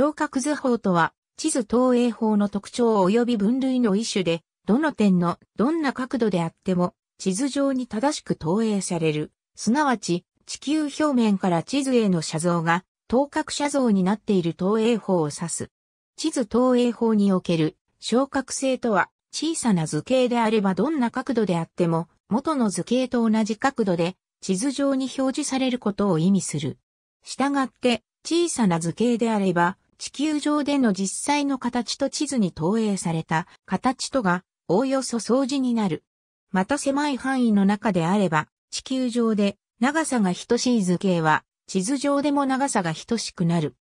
昇格図法とは、地図投影法の特徴及び分類の一種で、どの点のどんな角度であっても、地図上に正しく投影される。すなわち、地球表面から地図への写像が、等角写像になっている投影法を指す。地図投影法における、昇格性とは、小さな図形であればどんな角度であっても、元の図形と同じ角度で、地図上に表示されることを意味する。したがって、小さな図形であれば、地球上での実際の形と地図に投影された形とがおおよそ相似になる。また狭い範囲の中であれば、地球上で長さが等しい図形は、地図上でも長さが等しくなる。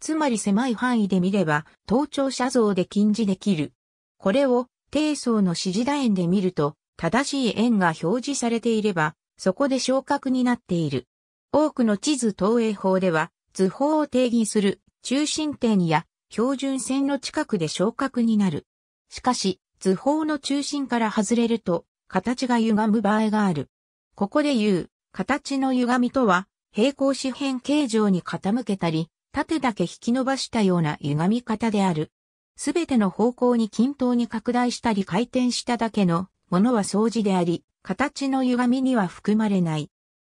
つまり狭い範囲で見れば、頭頂写像で近似できる。これを、低層の指示楕円で見ると、正しい円が表示されていれば、そこで昇格になっている。多くの地図投影法では、図法を定義する中心点や標準線の近くで昇格になる。しかし、図法の中心から外れると、形が歪む場合がある。ここで言う、形の歪みとは、平行四辺形状に傾けたり、縦だけ引き伸ばしたような歪み方である。すべての方向に均等に拡大したり回転しただけのものは相似であり、形の歪みには含まれない。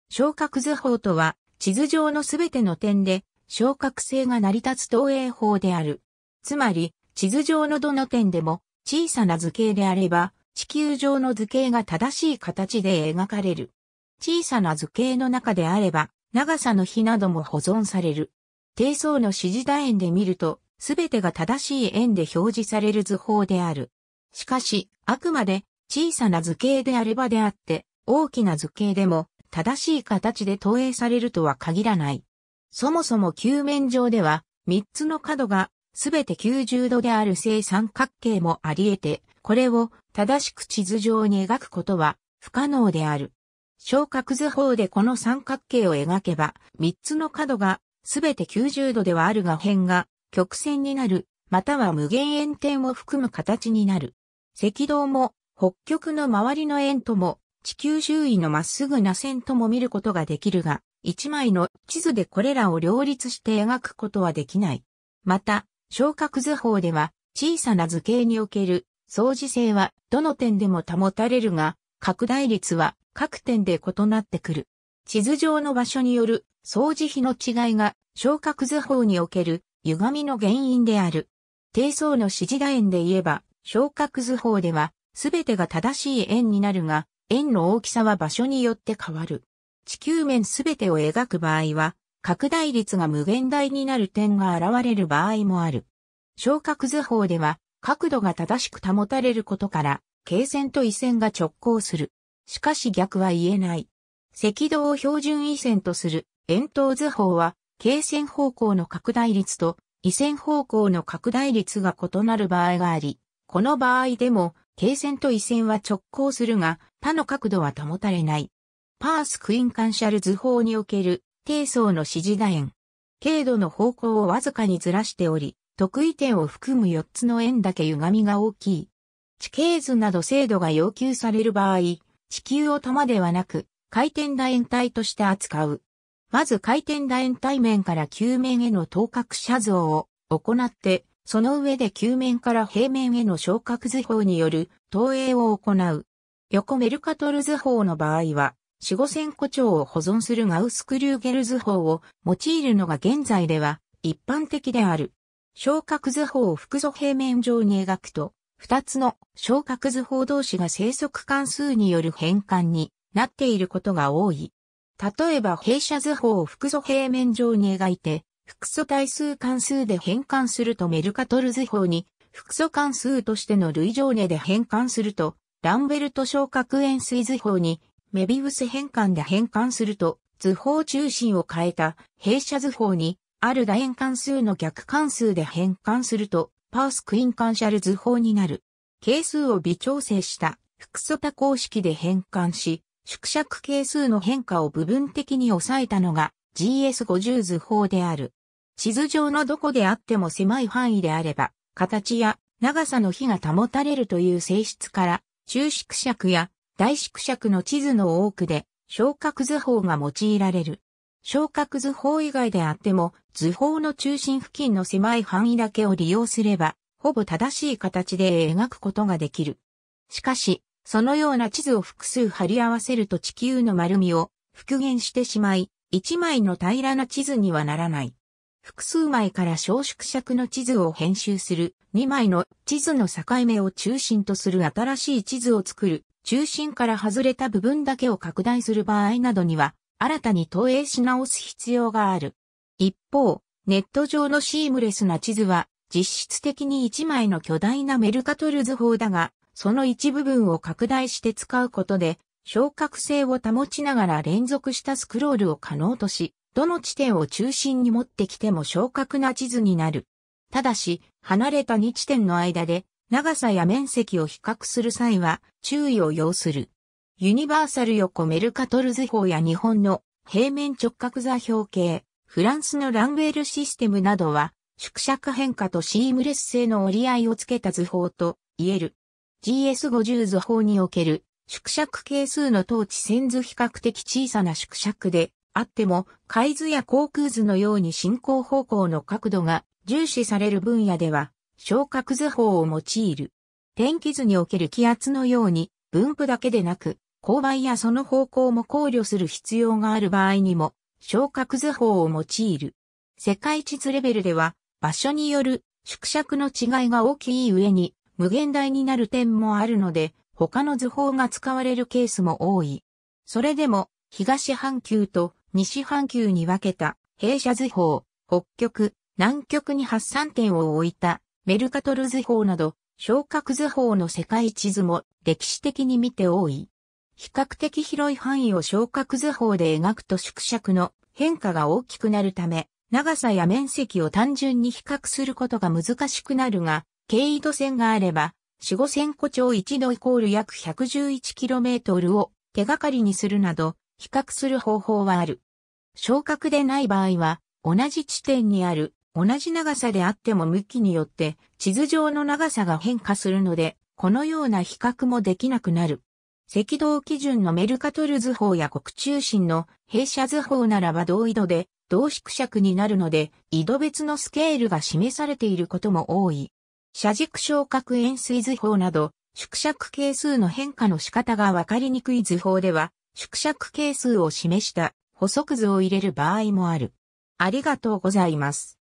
昇格図法とは、地図上のすべての点で昇格性が成り立つ投影法である。つまり、地図上のどの点でも小さな図形であれば、地球上の図形が正しい形で描かれる。小さな図形の中であれば、長さの比なども保存される。低層の指示楕円で見ると、すべてが正しい円で表示される図法である。しかし、あくまで小さな図形であればであって、大きな図形でも正しい形で投影されるとは限らない。そもそも球面上では、3つの角がすべて90度である正三角形もあり得て、これを正しく地図上に描くことは不可能である。小角図法でこの三角形を描けば、3つの角がすべて90度ではあるが辺が曲線になる、または無限円点を含む形になる。赤道も北極の周りの円とも地球周囲のまっすぐな線とも見ることができるが、一枚の地図でこれらを両立して描くことはできない。また、昇格図法では、小さな図形における相似性はどの点でも保たれるが、拡大率は各点で異なってくる。地図上の場所による相似比の違いが昇格図法における歪みの原因である。低層の指示楕円で言えば、昇格図法では、すべてが正しい円になるが、円の大きさは場所によって変わる。地球面すべてを描く場合は、拡大率が無限大になる点が現れる場合もある。昇格図法では、角度が正しく保たれることから、経線と緯線が直行する。しかし逆は言えない。赤道を標準緯線とする円筒図法は、経線方向の拡大率と緯線方向の拡大率が異なる場合があり、この場合でも軽線と緯線は直行するが、他の角度は保たれない。パース・クイン・カンシャル図法における、低層の指示楕円。軽度の方向をわずかにずらしており、得意点を含む4つの円だけ歪みが大きい。地形図など精度が要求される場合、地球を玉ではなく、回転楕円体として扱う。まず回転楕円体面から球面への等角写像を行って、その上で球面から平面への昇格図法による投影を行う。横メルカトル図法の場合は、四五線弧長を保存するガウスクリューゲル図法を用いるのが現在では一般的である。昇格図法を複素平面上に描くと、二つの昇格図法同士が生息関数による変換になっていることが多い。例えば、弊社図法を複素平面上に描いて、複素対数関数で変換するとメルカトル図法に、複素関数としての類乗値で変換すると、ランベルト小角円錐図法に、メビウス変換で変換すると、図法中心を変えた弊社図法に、ある楕円関数の逆関数で変換すると、パースクイン関シャル図法になる。係数を微調整した複素多項式で変換し、縮尺係数の変化を部分的に抑えたのが GS50 図法である。地図上のどこであっても狭い範囲であれば、形や長さの比が保たれるという性質から、中縮尺や大縮尺の地図の多くで、昇格図法が用いられる。昇格図法以外であっても、図法の中心付近の狭い範囲だけを利用すれば、ほぼ正しい形で描くことができる。しかし、そのような地図を複数貼り合わせると地球の丸みを復元してしまい、一枚の平らな地図にはならない。複数枚から小縮尺の地図を編集する、2枚の地図の境目を中心とする新しい地図を作る、中心から外れた部分だけを拡大する場合などには、新たに投影し直す必要がある。一方、ネット上のシームレスな地図は、実質的に1枚の巨大なメルカトル図法だが、その一部分を拡大して使うことで、昇格性を保ちながら連続したスクロールを可能とし、どの地点を中心に持ってきても昇格な地図になる。ただし、離れた2地点の間で、長さや面積を比較する際は、注意を要する。ユニバーサル横メルカトル図法や日本の平面直角座標系、フランスのランウェルシステムなどは、縮尺変化とシームレス性の折り合いをつけた図法と言える。GS50 図法における縮尺係数の統治線図比較的小さな縮尺であっても、海図や航空図のように進行方向の角度が重視される分野では、昇格図法を用いる。天気図における気圧のように、分布だけでなく、勾配やその方向も考慮する必要がある場合にも、昇格図法を用いる。世界地図レベルでは、場所による縮尺の違いが大きい上に、無限大になる点もあるので、他の図法が使われるケースも多い。それでも、東半球と西半球に分けた弊社図法、北極、南極に発散点を置いたメルカトル図法など、昇格図法の世界地図も歴史的に見て多い。比較的広い範囲を昇格図法で描くと縮尺の変化が大きくなるため、長さや面積を単純に比較することが難しくなるが、経緯度線があれば、4、5000個長1度イコール約 111km を手がかりにするなど、比較する方法はある。昇格でない場合は、同じ地点にある、同じ長さであっても向きによって地図上の長さが変化するので、このような比較もできなくなる。赤道基準のメルカトル図法や国中心の弊社図法ならば同緯度で同縮尺になるので、緯度別のスケールが示されていることも多い。車軸昇格円錐図法など、縮尺係数の変化の仕方がわかりにくい図法では、縮尺係数を示した補足図を入れる場合もある。ありがとうございます。